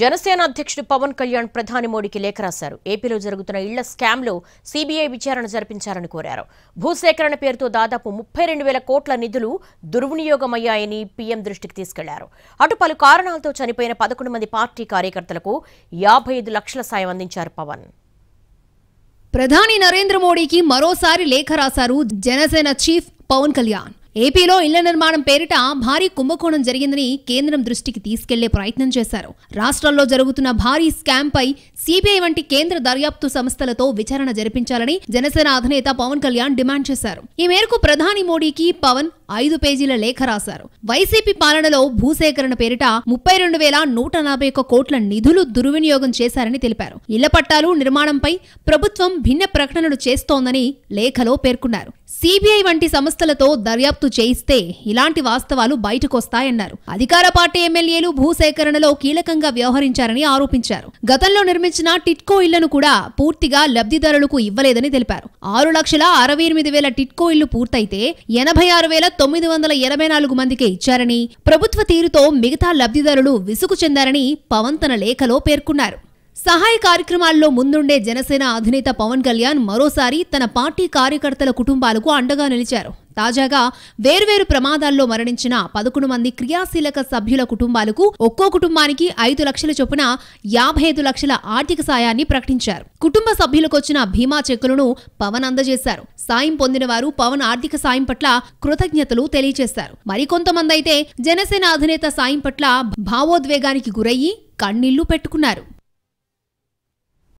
జనసేన అధ్యక్షుడు పవన్ కళ్యాణ్ ప్రధాని మోడీకి లేఖ రాశారు ఏపీలో జరుగుతున్న ఇళ్ల స్కామ్లో సీబీఐ విచారణ జరిపించాలని కోరారు భూసేకరణ పేరుతో దాదాపు ముప్పై రెండు వేల కోట్ల నిధులు దుర్వినియోగమయ్యాయని పీఎం దృష్టికి తీసుకెళ్లారు అటు పలు కారణాలతో చనిపోయిన పదకొండు మంది పార్టీ కార్యకర్తలకు యాభై ఐదు లక్షల సాయం అందించారు పవన్ ప్రధాని నరేంద్ర మోడీకి మరోసారి లేఖ రాశారు జనసేన చీఫ్ పవన్ కళ్యాణ్ ఏపీలో ఇళ్ల నిర్మాణం పేరిట భారీ కుంభకోణం జరిగిందని కేంద్రం దృష్టికి తీసుకెళ్లే ప్రయత్నం చేశారు రాష్ట్రంలో జరుగుతున్న భారీ పై సిబిఐ వంటి కేంద్ర దర్యాప్తు సంస్థలతో విచారణ జరిపించాలని జనసేన అధినేత పవన్ కళ్యాణ్ డిమాండ్ చేశారు ఈ మేరకు ప్రధాని మోడీకి పవన్ ఐదు పేజీల లేఖ రాశారు వైసీపీ పాలనలో భూసేకరణ పేరిట ముప్పై రెండు వేల నూట నలభై ఒక్క కోట్ల నిధులు దుర్వినియోగం చేశారని తెలిపారు ఇళ్ల పట్టాలు నిర్మాణంపై ప్రభుత్వం భిన్న ప్రకటనలు చేస్తోందని లేఖలో పేర్కొన్నారు సిబిఐ వంటి సంస్థలతో దర్యాప్తు దర్యాప్తు చేయిస్తే ఇలాంటి వాస్తవాలు బయటకొస్తాయన్నారు అధికార పార్టీ ఎమ్మెల్యేలు భూసేకరణలో కీలకంగా వ్యవహరించారని ఆరోపించారు గతంలో నిర్మించిన టిట్కో ఇళ్లను కూడా పూర్తిగా లబ్ధిదారులకు ఇవ్వలేదని తెలిపారు ఆరు లక్షల అరవై ఎనిమిది వేల టిట్కో ఇళ్లు పూర్తయితే ఎనభై ఆరు వేల తొమ్మిది వందల ఎనభై నాలుగు మందికే ఇచ్చారని ప్రభుత్వ తీరుతో మిగతా లబ్ధిదారులు విసుగు చెందారని పవన్ తన లేఖలో పేర్కొన్నారు సహాయ కార్యక్రమాల్లో ముందుండే జనసేన అధినేత పవన్ కళ్యాణ్ మరోసారి తన పార్టీ కార్యకర్తల కుటుంబాలకు అండగా నిలిచారు తాజాగా వేర్వేరు ప్రమాదాల్లో మరణించిన పదకొండు మంది క్రియాశీలక సభ్యుల కుటుంబాలకు ఒక్కో కుటుంబానికి ఐదు లక్షల చొప్పున యాభై ఐదు లక్షల ఆర్థిక సాయాన్ని ప్రకటించారు కుటుంబ సభ్యులకొచ్చిన భీమా చెక్కులను పవన్ అందజేశారు సాయం పొందిన వారు పవన్ ఆర్థిక సాయం పట్ల కృతజ్ఞతలు తెలియజేశారు మరికొంతమంది అయితే జనసేన అధినేత సాయం పట్ల భావోద్వేగానికి గురయ్యి కన్నీళ్లు పెట్టుకున్నారు